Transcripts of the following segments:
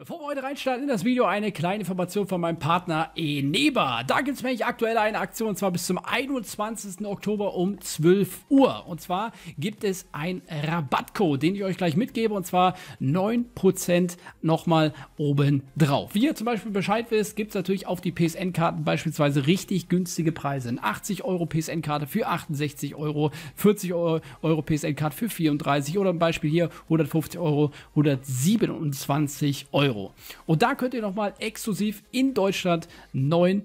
Bevor wir heute reinstarten in das Video, eine kleine Information von meinem Partner Eneba. Da gibt es nämlich aktuell eine Aktion und zwar bis zum 21. Oktober um 12 Uhr. Und zwar gibt es einen Rabattcode, den ich euch gleich mitgebe und zwar 9% nochmal oben drauf. Wie ihr zum Beispiel Bescheid wisst, gibt es natürlich auf die PSN-Karten beispielsweise richtig günstige Preise. Eine 80 Euro PSN-Karte für 68 Euro, 40 Euro, PSN-Karte für 34 oder ein Beispiel hier 150 Euro, 127 Euro. Euro. Und da könnt ihr nochmal exklusiv in Deutschland 9%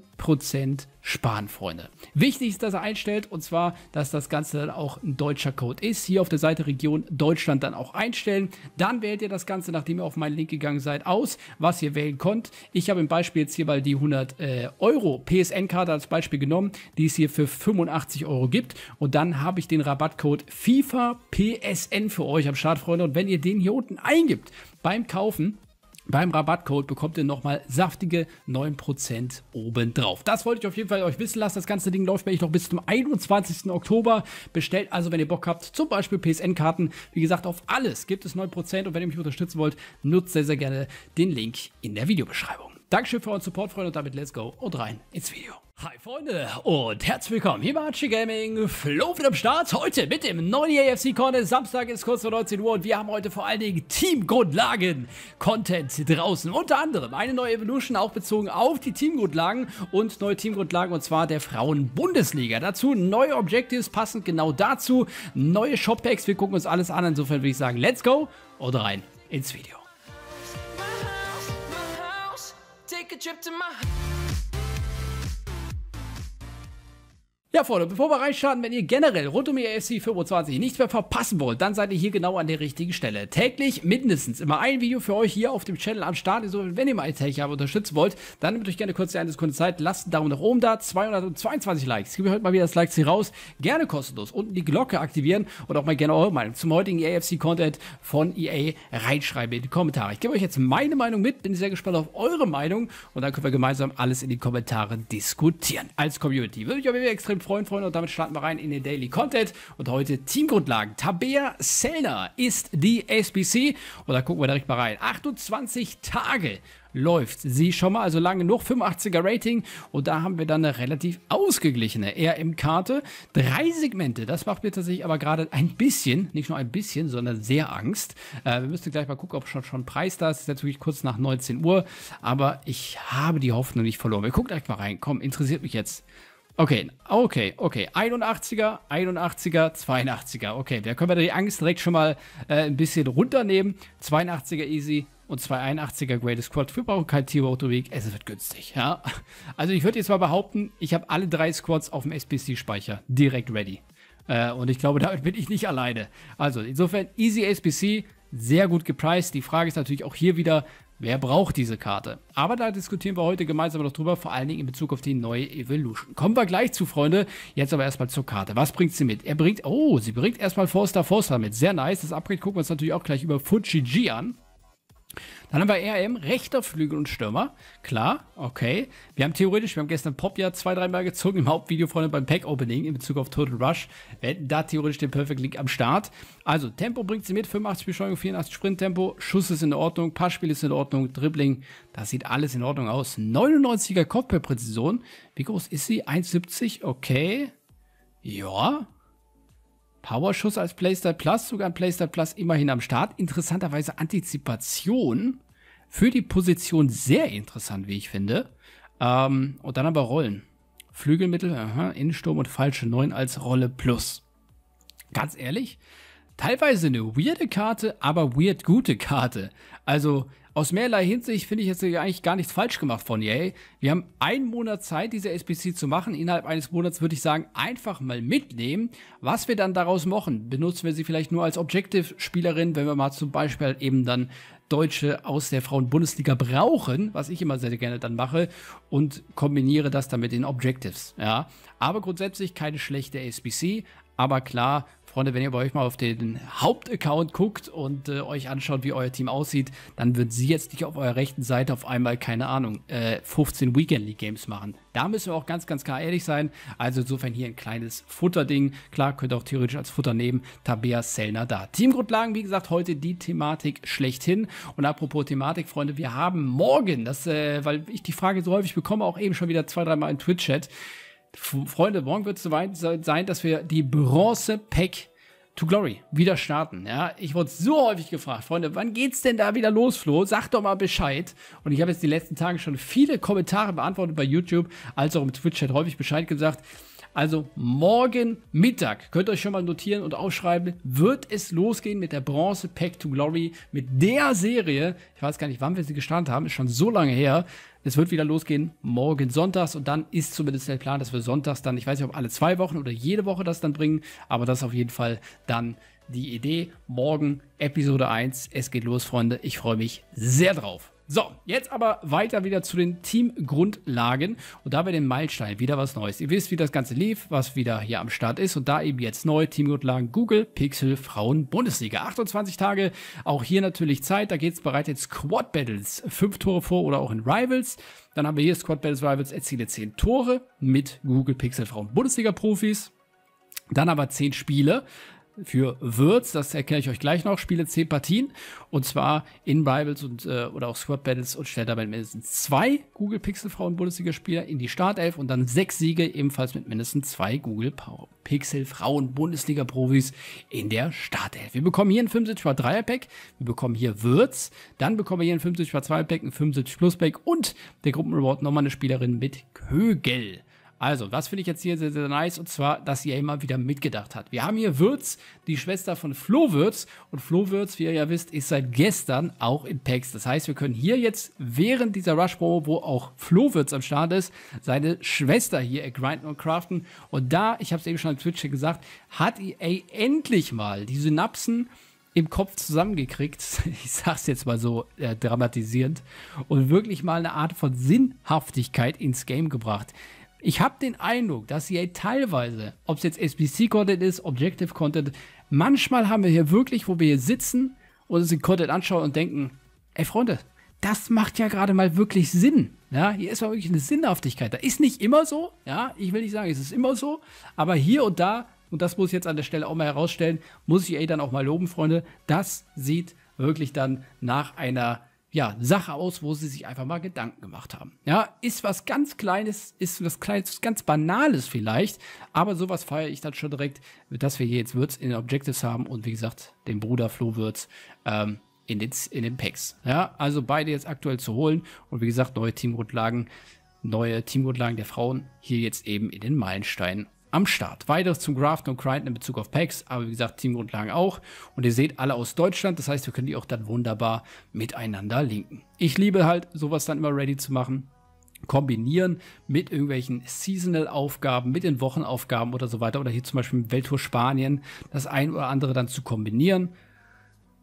sparen, Freunde. Wichtig ist, dass ihr einstellt und zwar, dass das Ganze dann auch ein deutscher Code ist. Hier auf der Seite Region Deutschland dann auch einstellen. Dann wählt ihr das Ganze, nachdem ihr auf meinen Link gegangen seid, aus, was ihr wählen könnt. Ich habe im Beispiel jetzt hier mal die 100 äh, Euro PSN-Karte als Beispiel genommen, die es hier für 85 Euro gibt. Und dann habe ich den Rabattcode FIFA PSN für euch am Start, Freunde. Und wenn ihr den hier unten eingibt beim Kaufen, beim Rabattcode bekommt ihr nochmal saftige 9% obendrauf. Das wollte ich auf jeden Fall euch wissen lassen. Das ganze Ding läuft bei ich noch bis zum 21. Oktober. Bestellt also, wenn ihr Bock habt, zum Beispiel PSN-Karten. Wie gesagt, auf alles gibt es 9%. Und wenn ihr mich unterstützen wollt, nutzt sehr, sehr gerne den Link in der Videobeschreibung. Dankeschön für euren Support, Freunde. Und damit let's go und rein ins Video. Hi Freunde und herzlich willkommen hier bei Archie Gaming, Flo wieder am Start, heute mit dem neuen AFC Corner, Samstag ist kurz vor 19 Uhr und wir haben heute vor allen Dingen Teamgrundlagen Content draußen, unter anderem eine neue Evolution, auch bezogen auf die Teamgrundlagen und neue Teamgrundlagen und zwar der Frauen-Bundesliga, dazu neue Objectives, passend genau dazu, neue Shop-Packs, wir gucken uns alles an, insofern würde ich sagen, let's go und rein ins Video. My house, my house, Ja, Freunde, bevor wir reinstarten, wenn ihr generell rund um ESC 25 nichts mehr verpassen wollt, dann seid ihr hier genau an der richtigen Stelle. Täglich mindestens immer ein Video für euch hier auf dem Channel am Start. Insofern, also, wenn ihr mal Tech aber unterstützen wollt, dann nehmt euch gerne kurz die eine Sekunde Zeit, lasst einen Daumen nach oben da, 222 Likes. Gebt mir heute mal wieder das Likes hier raus. Gerne kostenlos. Unten die Glocke aktivieren und auch mal gerne eure Meinung zum heutigen EAFC-Content von EA reinschreiben in die Kommentare. Ich gebe euch jetzt meine Meinung mit, bin sehr gespannt auf eure Meinung und dann können wir gemeinsam alles in die Kommentare diskutieren. Als Community würde ich auf jeden Fall extrem Freund, Freunde, und damit starten wir rein in den Daily Content. Und heute Teamgrundlagen. Tabea Sellner ist die SBC. Und da gucken wir direkt mal rein. 28 Tage läuft sie schon mal, also lange genug, 85er Rating und da haben wir dann eine relativ ausgeglichene RM-Karte. Drei Segmente, das macht mir tatsächlich aber gerade ein bisschen, nicht nur ein bisschen, sondern sehr Angst. Äh, wir müssen gleich mal gucken, ob schon, schon Preis da ist, ist jetzt kurz nach 19 Uhr, aber ich habe die Hoffnung nicht verloren. Wir gucken direkt mal rein, komm, interessiert mich jetzt. Okay, okay, okay. 81er, 81er, 82er. Okay, da können wir die Angst direkt schon mal äh, ein bisschen runternehmen. 82er easy und 281er Greatest Squad. Wir brauchen kein Tier Week. Es wird günstig, ja. Also ich würde jetzt mal behaupten, ich habe alle drei Squads auf dem SPC-Speicher direkt ready. Äh, und ich glaube, damit bin ich nicht alleine. Also insofern easy SPC, sehr gut gepriced. Die Frage ist natürlich auch hier wieder, Wer braucht diese Karte? Aber da diskutieren wir heute gemeinsam noch drüber, vor allen Dingen in Bezug auf die neue Evolution. Kommen wir gleich zu, Freunde. Jetzt aber erstmal zur Karte. Was bringt sie mit? Er bringt, oh, sie bringt erstmal Forster Forster mit. Sehr nice. Das Upgrade gucken wir uns natürlich auch gleich über Fuji G an. Dann haben wir RM, rechter Flügel und Stürmer. Klar, okay. Wir haben theoretisch, wir haben gestern Pop ja zwei, dreimal gezogen im Hauptvideo, Freunde, beim Pack-Opening in Bezug auf Total Rush. Wir hätten da theoretisch den Perfect Link am Start. Also, Tempo bringt sie mit, 85 Beschleunigung, 84 Sprinttempo, Schuss ist in Ordnung, Passspiel ist in Ordnung, Dribbling, das sieht alles in Ordnung aus. 99er Kopfballpräzision. Wie groß ist sie? 1,70, okay. Ja, Powerschuss als PlayStyle Plus, sogar ein PlayStyle Plus immerhin am Start. Interessanterweise Antizipation für die Position sehr interessant, wie ich finde. Ähm, und dann aber Rollen. Flügelmittel, aha, Innensturm und falsche 9 als Rolle Plus. Ganz ehrlich, teilweise eine weirde Karte, aber weird gute Karte. Also aus mehrerlei Hinsicht finde ich jetzt eigentlich gar nichts falsch gemacht von Yay. E wir haben einen Monat Zeit, diese SBC zu machen. Innerhalb eines Monats würde ich sagen, einfach mal mitnehmen. Was wir dann daraus machen, benutzen wir sie vielleicht nur als Objective-Spielerin, wenn wir mal zum Beispiel halt eben dann Deutsche aus der Frauen-Bundesliga brauchen, was ich immer sehr gerne dann mache, und kombiniere das dann mit den Objectives. Ja. Aber grundsätzlich keine schlechte SBC, aber klar, Freunde, wenn ihr bei euch mal auf den Hauptaccount guckt und äh, euch anschaut, wie euer Team aussieht, dann wird sie jetzt nicht auf eurer rechten Seite auf einmal, keine Ahnung, äh, 15 Weekend League Games machen. Da müssen wir auch ganz, ganz klar ehrlich sein. Also insofern hier ein kleines Futterding. Klar, könnt ihr auch theoretisch als Futter nehmen. Tabea Sellner da. Teamgrundlagen, wie gesagt, heute die Thematik schlechthin. Und apropos Thematik, Freunde, wir haben morgen, das, äh, weil ich die Frage so häufig bekomme, auch eben schon wieder zwei, dreimal im Twitch-Chat. Freunde, morgen wird es soweit sein, dass wir die Bronze Pack to Glory wieder starten. Ja, ich wurde so häufig gefragt, Freunde, wann geht's denn da wieder los, Flo? Sag doch mal Bescheid. Und ich habe jetzt die letzten Tage schon viele Kommentare beantwortet bei YouTube, als auch im Twitch-Chat häufig Bescheid gesagt. Also morgen Mittag, könnt ihr euch schon mal notieren und aufschreiben, wird es losgehen mit der Bronze Pack to Glory, mit der Serie. Ich weiß gar nicht, wann wir sie gestartet haben, ist schon so lange her. Es wird wieder losgehen morgen sonntags und dann ist zumindest der Plan, dass wir sonntags dann, ich weiß nicht, ob alle zwei Wochen oder jede Woche das dann bringen, aber das auf jeden Fall dann die Idee. Morgen Episode 1. Es geht los, Freunde. Ich freue mich sehr drauf. So, jetzt aber weiter wieder zu den Teamgrundlagen und da bei den Meilensteinen wieder was Neues. Ihr wisst, wie das Ganze lief, was wieder hier am Start ist und da eben jetzt neu Teamgrundlagen Google Pixel Frauen Bundesliga. 28 Tage, auch hier natürlich Zeit. Da geht es bereits jetzt Squad Battles, fünf Tore vor oder auch in Rivals. Dann haben wir hier Squad Battles Rivals erziele 10 Tore mit Google Pixel Frauen Bundesliga Profis. Dann aber 10 Spiele für Würz, das erkenne ich euch gleich noch, spiele 10 Partien und zwar in Bibles und, äh, oder auch Squad Battles und stellt dabei mindestens zwei Google Pixel Frauen Bundesliga Spieler in die Startelf und dann sechs Siege ebenfalls mit mindestens zwei Google Pixel Frauen Bundesliga Profis in der Startelf. Wir bekommen hier ein 75 x 3 Pack, wir bekommen hier Würz, dann bekommen wir hier ein 75 x 2 Pack, ein 75 Plus Pack und der Gruppenreward nochmal eine Spielerin mit Kögel. Also, das finde ich jetzt hier sehr, sehr nice. Und zwar, dass sie ja immer wieder mitgedacht hat. Wir haben hier Würz, die Schwester von Flo Würz. Und Flo Würz, wie ihr ja wisst, ist seit gestern auch in Packs. Das heißt, wir können hier jetzt während dieser Rush-Promo, wo auch Flo Würz am Start ist, seine Schwester hier grinden und craften. Und da, ich habe es eben schon auf Twitch gesagt, hat EA endlich mal die Synapsen im Kopf zusammengekriegt, ich sag's jetzt mal so äh, dramatisierend, und wirklich mal eine Art von Sinnhaftigkeit ins Game gebracht. Ich habe den Eindruck, dass EA teilweise, ob es jetzt SBC-Content ist, Objective-Content, manchmal haben wir hier wirklich, wo wir hier sitzen und uns den Content anschauen und denken, ey Freunde, das macht ja gerade mal wirklich Sinn. Ja, hier ist mal wirklich eine Sinnhaftigkeit. Da ist nicht immer so, ja, ich will nicht sagen, es ist immer so, aber hier und da, und das muss ich jetzt an der Stelle auch mal herausstellen, muss ich EA dann auch mal loben, Freunde, das sieht wirklich dann nach einer ja, Sache aus, wo sie sich einfach mal Gedanken gemacht haben. Ja, ist was ganz Kleines, ist was Kleines, ganz Banales vielleicht, aber sowas feiere ich dann schon direkt, dass wir hier jetzt Würz in den Objectives haben und wie gesagt, den Bruder Flo Würz ähm, in, den, in den Packs. Ja, also beide jetzt aktuell zu holen und wie gesagt, neue Teamgrundlagen, neue Teamgrundlagen der Frauen hier jetzt eben in den Meilensteinen am Start. Weiteres zum Graften und Grinden in Bezug auf Packs, aber wie gesagt, Teamgrundlagen auch. Und ihr seht alle aus Deutschland, das heißt, wir können die auch dann wunderbar miteinander linken. Ich liebe halt, sowas dann immer ready zu machen kombinieren mit irgendwelchen Seasonal-Aufgaben, mit den Wochenaufgaben oder so weiter. Oder hier zum Beispiel Welttour Spanien, das ein oder andere dann zu kombinieren.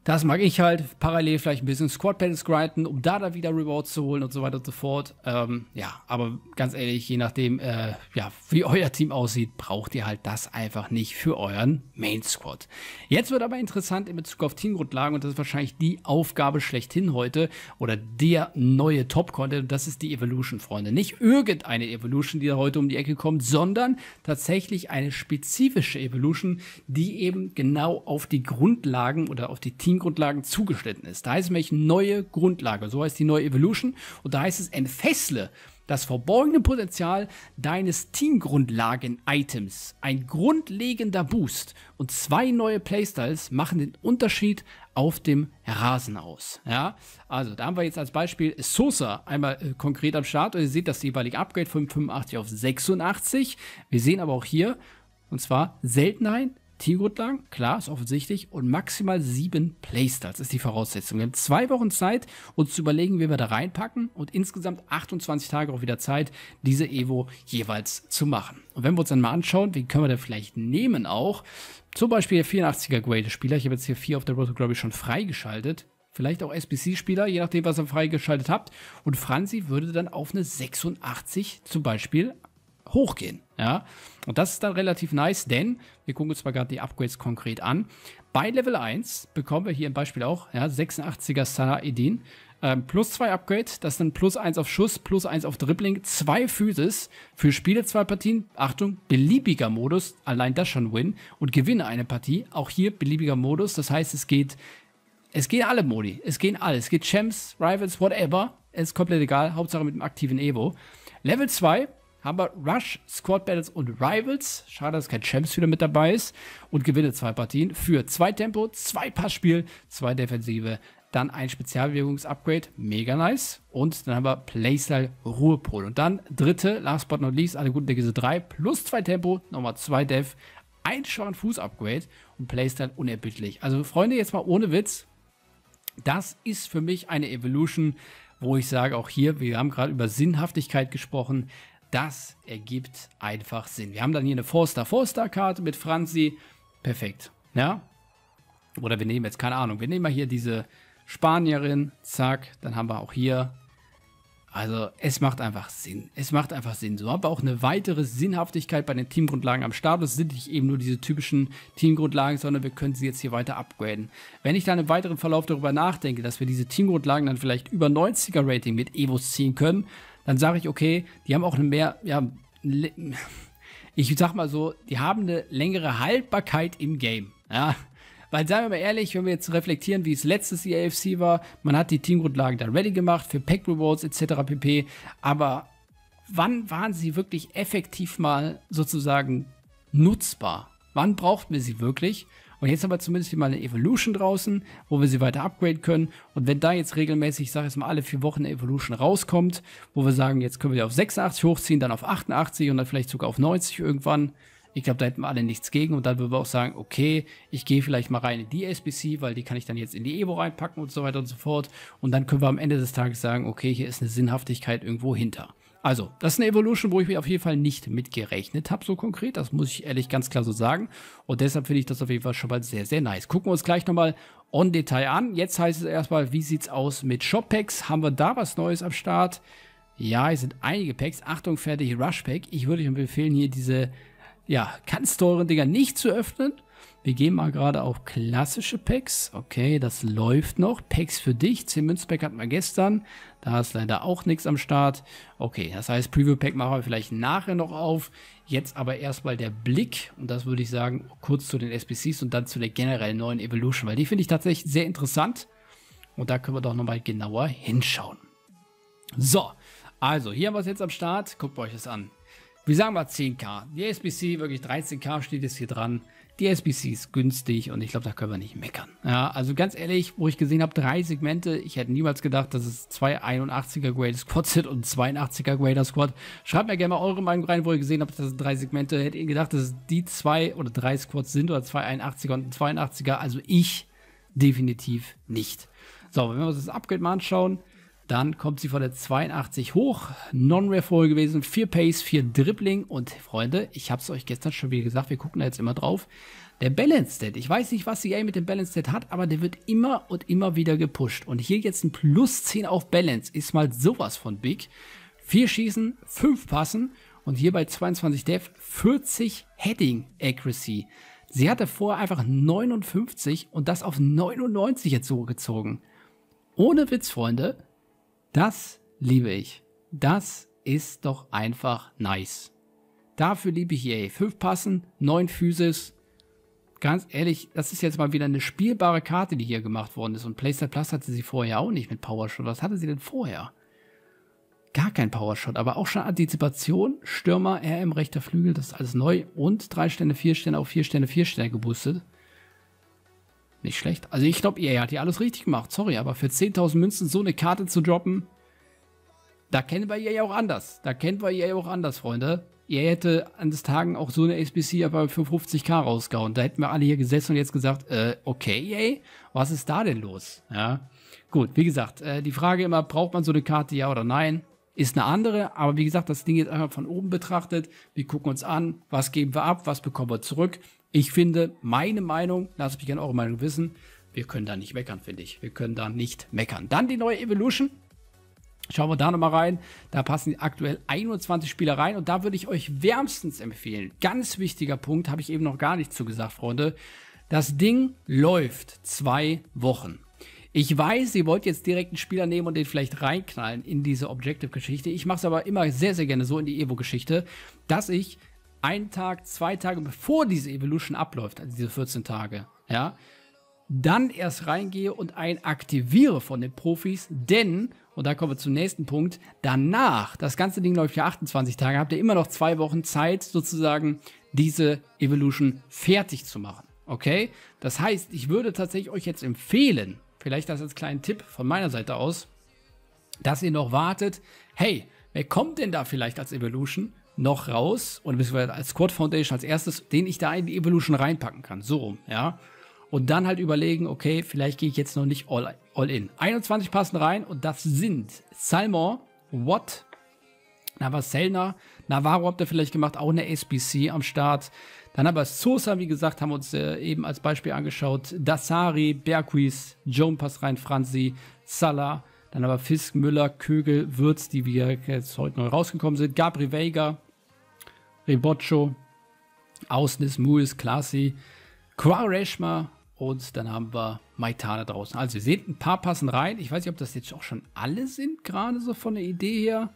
Das mag ich halt. Parallel vielleicht ein bisschen Squad Battles grinden, um da dann wieder Rewards zu holen und so weiter und so fort. Ähm, ja, aber ganz ehrlich, je nachdem, äh, ja, wie euer Team aussieht, braucht ihr halt das einfach nicht für euren Main Squad. Jetzt wird aber interessant in Bezug auf Teamgrundlagen und das ist wahrscheinlich die Aufgabe schlechthin heute oder der neue Top-Content. das ist die Evolution, Freunde. Nicht irgendeine Evolution, die da heute um die Ecke kommt, sondern tatsächlich eine spezifische Evolution, die eben genau auf die Grundlagen oder auf die Team Teamgrundlagen zugeschnitten ist. Da heißt es nämlich neue Grundlage, so heißt die neue Evolution. Und da heißt es, entfessle das verborgene Potenzial deines Teamgrundlagen-Items. Ein grundlegender Boost und zwei neue Playstyles machen den Unterschied auf dem Rasen aus. Ja, also da haben wir jetzt als Beispiel Sosa einmal äh, konkret am Start und ihr seht das jeweilige Upgrade von 85 auf 86. Wir sehen aber auch hier und zwar Seltenheit, Teamgrundlagen, klar, ist offensichtlich, und maximal sieben Playstarts ist die Voraussetzung. Wir haben zwei Wochen Zeit, uns zu überlegen, wie wir da reinpacken und insgesamt 28 Tage auch wieder Zeit, diese Evo jeweils zu machen. Und wenn wir uns dann mal anschauen, wie können wir da vielleicht nehmen auch, zum Beispiel der 84er Grade-Spieler, ich habe jetzt hier vier auf der Road to Glory schon freigeschaltet, vielleicht auch SBC-Spieler, je nachdem, was ihr freigeschaltet habt. Und Franzi würde dann auf eine 86 zum Beispiel hochgehen. Ja? Und das ist dann relativ nice, denn wir gucken uns mal gerade die Upgrades konkret an. Bei Level 1 bekommen wir hier im Beispiel auch ja, 86er Salah Edin. Ähm, plus 2 Upgrade, das ist dann plus 1 auf Schuss, plus 1 auf Dribbling, 2 Physis für Spiele 2 Partien. Achtung, beliebiger Modus, allein das schon Win. Und gewinne eine Partie, auch hier beliebiger Modus. Das heißt, es geht, es gehen alle Modi, es gehen alle. Es geht Champs, Rivals, whatever. Es ist komplett egal, Hauptsache mit dem aktiven Evo. Level 2 haben wir Rush, Squad Battles und Rivals. Schade, dass kein Champs wieder mit dabei ist. Und gewinne zwei Partien für zwei Tempo, zwei Passspiel, zwei Defensive, dann ein Spezialbewegungsupgrade, mega nice. Und dann haben wir Playstyle Ruhepol. Und dann dritte, last but not least, alle guten Dinge 3, plus zwei Tempo, nochmal zwei Dev, ein schwachen Fuß-Upgrade und Playstyle unerbittlich. Also Freunde, jetzt mal ohne Witz, das ist für mich eine Evolution, wo ich sage, auch hier, wir haben gerade über Sinnhaftigkeit gesprochen, das ergibt einfach Sinn. Wir haben dann hier eine Forster-Forster-Karte mit Franzi. Perfekt. Ja? Oder wir nehmen jetzt, keine Ahnung, wir nehmen mal hier diese Spanierin. Zack. Dann haben wir auch hier. Also, es macht einfach Sinn. Es macht einfach Sinn. So haben wir auch eine weitere Sinnhaftigkeit bei den Teamgrundlagen am Start. Das sind nicht eben nur diese typischen Teamgrundlagen, sondern wir können sie jetzt hier weiter upgraden. Wenn ich dann im weiteren Verlauf darüber nachdenke, dass wir diese Teamgrundlagen dann vielleicht über 90er-Rating mit Evos ziehen können, dann sage ich, okay, die haben auch eine mehr, ja, ich sag mal so, die haben eine längere Haltbarkeit im Game. Ja. Weil, seien wir mal ehrlich, wenn wir jetzt reflektieren, wie es letztes Jahr AFC war, man hat die Teamgrundlagen dann ready gemacht für Pack Rewards etc. pp. Aber wann waren sie wirklich effektiv mal sozusagen nutzbar? Wann braucht man sie wirklich? Und jetzt haben wir zumindest hier mal eine Evolution draußen, wo wir sie weiter upgraden können. Und wenn da jetzt regelmäßig, ich sage jetzt mal alle vier Wochen eine Evolution rauskommt, wo wir sagen, jetzt können wir die auf 86 hochziehen, dann auf 88 und dann vielleicht sogar auf 90 irgendwann. Ich glaube, da hätten wir alle nichts gegen und dann würden wir auch sagen, okay, ich gehe vielleicht mal rein in die SBC, weil die kann ich dann jetzt in die Evo reinpacken und so weiter und so fort. Und dann können wir am Ende des Tages sagen, okay, hier ist eine Sinnhaftigkeit irgendwo hinter. Also, das ist eine Evolution, wo ich mir auf jeden Fall nicht mitgerechnet habe, so konkret. Das muss ich ehrlich ganz klar so sagen. Und deshalb finde ich das auf jeden Fall schon mal sehr, sehr nice. Gucken wir uns gleich nochmal on Detail an. Jetzt heißt es erstmal, wie sieht's aus mit Shop Packs? Haben wir da was Neues am Start? Ja, hier sind einige Packs. Achtung, fertig, Rush Pack. Ich würde euch empfehlen, hier diese, ja, ganz teuren Dinger nicht zu öffnen. Wir gehen mal gerade auf klassische Packs. Okay, das läuft noch. Packs für dich. 10 Münzpack hatten wir gestern. Da ist leider auch nichts am Start. Okay, das heißt, Preview Pack machen wir vielleicht nachher noch auf. Jetzt aber erstmal der Blick. Und das würde ich sagen, kurz zu den SBCs und dann zu der generellen neuen Evolution. Weil die finde ich tatsächlich sehr interessant. Und da können wir doch nochmal genauer hinschauen. So, also hier haben wir es jetzt am Start. Guckt euch das an. Wir sagen mal 10k. Die SBC wirklich 13k steht jetzt hier dran die SBC ist günstig und ich glaube, da können wir nicht meckern. Ja, also ganz ehrlich, wo ich gesehen habe, drei Segmente, ich hätte niemals gedacht, dass es zwei 81er Grade Squads sind und 82er Grader Squad. Schreibt mir gerne mal eure Meinung rein, wo ihr gesehen habt, dass es drei Segmente, hättet ihr gedacht, dass es die zwei oder drei Squads sind oder zwei 81er und ein 82er? Also ich definitiv nicht. So, wenn wir uns das Upgrade mal anschauen, dann kommt sie von der 82 hoch. Non-Rare vorher gewesen. 4 Pace, 4 Dribbling. Und Freunde, ich habe es euch gestern schon wieder gesagt, wir gucken da jetzt immer drauf. Der Balance Dead. Ich weiß nicht, was sie mit dem Balance Dead hat, aber der wird immer und immer wieder gepusht. Und hier jetzt ein Plus 10 auf Balance ist mal sowas von big. 4 Schießen, 5 Passen und hier bei 22 Dev 40 Heading Accuracy. Sie hatte vorher einfach 59 und das auf 99 jetzt so gezogen. Ohne Witz, Freunde das liebe ich. Das ist doch einfach nice. Dafür liebe ich EA. Fünf passen, neun Physis. Ganz ehrlich, das ist jetzt mal wieder eine spielbare Karte, die hier gemacht worden ist. Und PlayStation Plus hatte sie vorher auch nicht mit Powershot. Was hatte sie denn vorher? Gar kein Powershot, aber auch schon Antizipation, Stürmer, RM, rechter Flügel, das ist alles neu. Und drei Sterne, vier Sterne, auf vier Sterne, vier Sterne geboostet. Nicht schlecht. Also ich glaube, ihr hat ja alles richtig gemacht. Sorry, aber für 10.000 Münzen so eine Karte zu droppen, da kennen wir ihr ja auch anders. Da kennen wir ihr ja auch anders, Freunde. Ihr hätte an des Tagen auch so eine SBC aber für 50k rausgehauen. Da hätten wir alle hier gesessen und jetzt gesagt, äh, okay, ey, was ist da denn los? Ja. Gut, wie gesagt, äh, die Frage immer, braucht man so eine Karte, ja oder nein? ist eine andere. Aber wie gesagt, das Ding jetzt einfach von oben betrachtet. Wir gucken uns an, was geben wir ab, was bekommen wir zurück. Ich finde, meine Meinung, lasst mich gerne eure Meinung wissen. Wir können da nicht meckern, finde ich. Wir können da nicht meckern. Dann die neue Evolution. Schauen wir da nochmal rein. Da passen aktuell 21 Spieler rein und da würde ich euch wärmstens empfehlen. Ganz wichtiger Punkt, habe ich eben noch gar nicht zugesagt, Freunde. Das Ding läuft zwei Wochen. Ich weiß, ihr wollt jetzt direkt einen Spieler nehmen und den vielleicht reinknallen in diese Objective-Geschichte. Ich mache es aber immer sehr, sehr gerne so in die Evo-Geschichte, dass ich einen Tag, zwei Tage bevor diese Evolution abläuft, also diese 14 Tage, ja, dann erst reingehe und einen aktiviere von den Profis, denn, und da kommen wir zum nächsten Punkt, danach, das ganze Ding läuft ja 28 Tage, habt ihr immer noch zwei Wochen Zeit, sozusagen diese Evolution fertig zu machen. Okay? Das heißt, ich würde tatsächlich euch jetzt empfehlen, vielleicht das als kleinen Tipp von meiner Seite aus, dass ihr noch wartet, hey, wer kommt denn da vielleicht als Evolution? noch raus, oder beziehungsweise als Squad Foundation als erstes, den ich da in die Evolution reinpacken kann. So rum, ja. Und dann halt überlegen, okay, vielleicht gehe ich jetzt noch nicht all, all in. 21 passen rein und das sind Salmon, Watt, Navaselna, Navarro habt ihr vielleicht gemacht, auch eine SBC am Start. Dann aber Sosa, wie gesagt, haben wir uns äh, eben als Beispiel angeschaut. Dasari, Berquis, Joan passt rein, Franzi, Salah. Dann aber Fisk, Müller, Kögel, Würz, die wir jetzt heute neu rausgekommen sind. Gabri Vega, außen ist Muis, Klasi, Quareshma und dann haben wir Maitana draußen. Also ihr seht, ein paar passen rein. Ich weiß nicht, ob das jetzt auch schon alle sind, gerade so von der Idee her.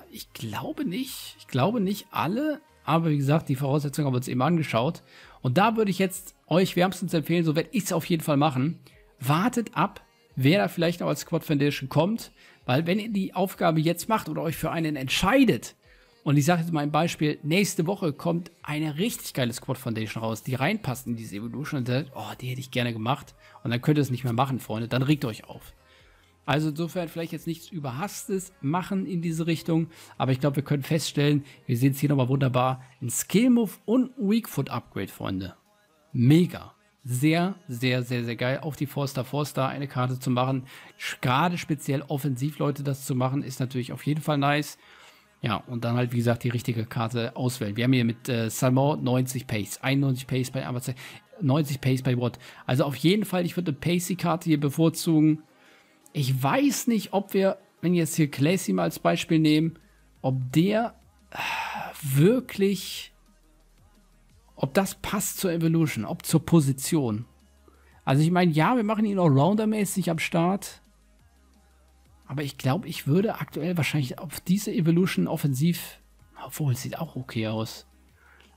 Äh, ich glaube nicht. Ich glaube nicht alle. Aber wie gesagt, die Voraussetzungen haben wir uns eben angeschaut. Und da würde ich jetzt euch wärmstens empfehlen, so werde ich es auf jeden Fall machen. Wartet ab, wer da vielleicht noch als Squad Foundation kommt. Weil wenn ihr die Aufgabe jetzt macht oder euch für einen entscheidet, und ich sage jetzt mal ein Beispiel, nächste Woche kommt eine richtig geile Squad Foundation raus, die reinpasst in diese Evolution und sagt, oh, die hätte ich gerne gemacht. Und dann könnt ihr es nicht mehr machen, Freunde, dann regt euch auf. Also insofern vielleicht jetzt nichts Überhastes machen in diese Richtung, aber ich glaube, wir können feststellen, wir sehen es hier nochmal wunderbar, ein Skill-Move und Weak-Foot-Upgrade, Freunde. Mega. Sehr, sehr, sehr, sehr geil. Auch die Forster Forster eine Karte zu machen, gerade speziell offensiv Leute das zu machen, ist natürlich auf jeden Fall nice. Ja, und dann halt, wie gesagt, die richtige Karte auswählen. Wir haben hier mit äh, Salmon 90 Pace, 91 Pace bei Amazon, 90 Pace bei Watt. Also auf jeden Fall, ich würde eine Pacey-Karte hier bevorzugen. Ich weiß nicht, ob wir, wenn wir jetzt hier Classy mal als Beispiel nehmen, ob der äh, wirklich, ob das passt zur Evolution, ob zur Position. Also ich meine, ja, wir machen ihn auch roundermäßig am Start. Aber ich glaube, ich würde aktuell wahrscheinlich auf diese Evolution offensiv, obwohl es sieht auch okay aus.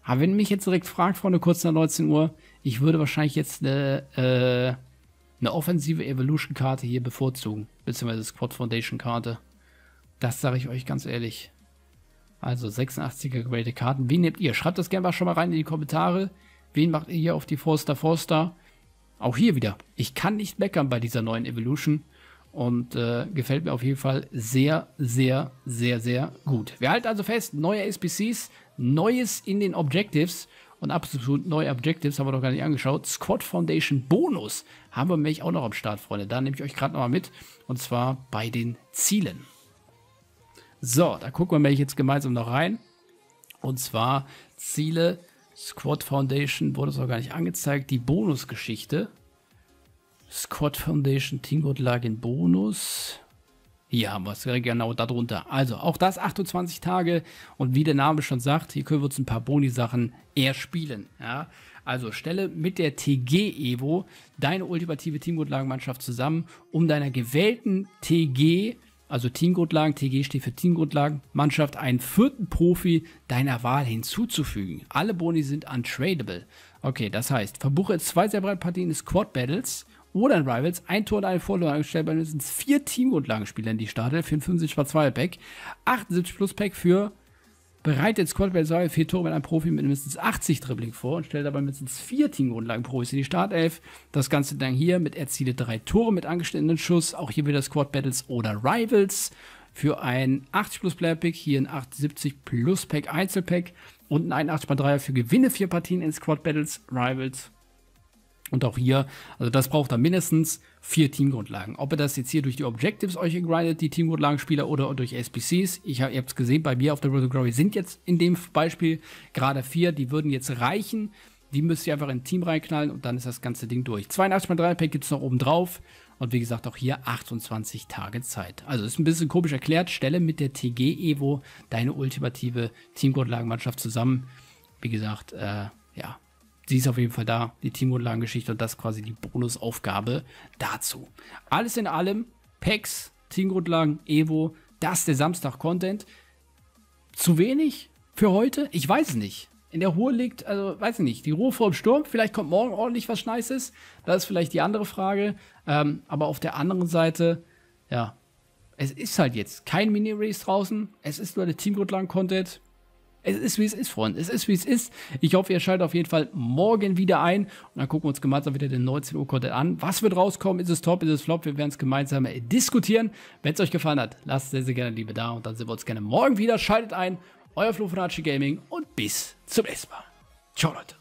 Aber wenn mich jetzt direkt fragt, Freunde, kurz nach 19 Uhr, ich würde wahrscheinlich jetzt eine, äh, eine offensive Evolution-Karte hier bevorzugen. Beziehungsweise Squad Foundation-Karte. Das sage ich euch ganz ehrlich. Also 86er graded Karten. Wen nehmt ihr? Schreibt das gerne mal schon mal rein in die Kommentare. Wen macht ihr hier auf die Forster Forster? Auch hier wieder. Ich kann nicht meckern bei dieser neuen Evolution. Und äh, gefällt mir auf jeden Fall sehr, sehr, sehr, sehr gut. Wir halten also fest, neue SPCs, Neues in den Objectives und absolut neue Objectives haben wir noch gar nicht angeschaut. Squad Foundation Bonus haben wir nämlich auch noch am Start, Freunde. Da nehme ich euch gerade nochmal mit und zwar bei den Zielen. So, da gucken wir nämlich jetzt gemeinsam noch rein. Und zwar Ziele, Squad Foundation, wurde es noch gar nicht angezeigt, die Bonusgeschichte. Scott Foundation Teamgrundlagen Bonus. Hier haben wir es genau darunter. Also auch das 28 Tage und wie der Name schon sagt, hier können wir uns ein paar Boni-Sachen erspielen. Ja? Also stelle mit der TG Evo deine ultimative Teamgrundlagenmannschaft zusammen, um deiner gewählten TG, also Teamgrundlagen, TG steht für Teamgrundlagenmannschaft, einen vierten Profi deiner Wahl hinzuzufügen. Alle Boni sind untradable. Okay, das heißt, verbuche zwei sehr breite Partien des Squad Battles oder in Rivals ein Tor und eine Vorlage gestellt bei mindestens vier Teamgrundlagenspielern die Startelf für ein 75 2 Pack, 78 Plus Pack für bereitet Squad Scott Belsario 4 Tore mit einem Profi mit mindestens 80 Dribbling vor und stellt dabei mindestens vier Profis in die Startelf. Das Ganze dann hier mit erzielte drei Tore mit angeschnittenen Schuss, auch hier wieder Squad Battles oder Rivals für ein 80 plus Player Pick, hier ein 78 plus Pack Einzelpack und ein 81 mal 3er für Gewinne vier Partien in Squad Battles, Rivals und auch hier, also das braucht dann mindestens vier Teamgrundlagen. Ob ihr das jetzt hier durch die Objectives euch gegrindet, die Teamgrundlagenspieler oder durch SPCs. Ich hab, ihr habt es gesehen, bei mir auf der Road to Glory sind jetzt in dem Beispiel gerade vier. Die würden jetzt reichen. Die müsst ihr einfach in ein Team reinknallen und dann ist das ganze Ding durch. 82x3-Pack gibt es noch oben drauf. Und wie gesagt, auch hier 28 Tage Zeit. Also ist ein bisschen komisch erklärt. Stelle mit der TG Evo deine ultimative Teamgrundlagenmannschaft zusammen. Wie gesagt, äh, ja, sie ist auf jeden Fall da, die Teamgrundlagengeschichte und das quasi die Bonusaufgabe dazu. Alles in allem, Packs, Teamgrundlagen, Evo, das ist der Samstag-Content. Zu wenig für heute? Ich weiß es nicht. In der Ruhe liegt, also weiß ich nicht, die Ruhe vor dem Sturm. Vielleicht kommt morgen ordentlich was Nices. Das ist vielleicht die andere Frage. Ähm, aber auf der anderen Seite, ja, es ist halt jetzt kein Mini-Race draußen. Es ist nur der Teamgrundlagen-Content es ist wie es ist, Freunde. Es ist wie es ist. Ich hoffe, ihr schaltet auf jeden Fall morgen wieder ein und dann gucken wir uns gemeinsam wieder den 19 Uhr Content an. Was wird rauskommen? Ist es top? Ist es flop? Wir werden es gemeinsam äh, diskutieren. Wenn es euch gefallen hat, lasst sehr, sehr gerne Liebe da und dann sehen wir uns gerne morgen wieder. Schaltet ein. Euer Flo von Archie Gaming und bis zum nächsten Mal. Ciao, Leute.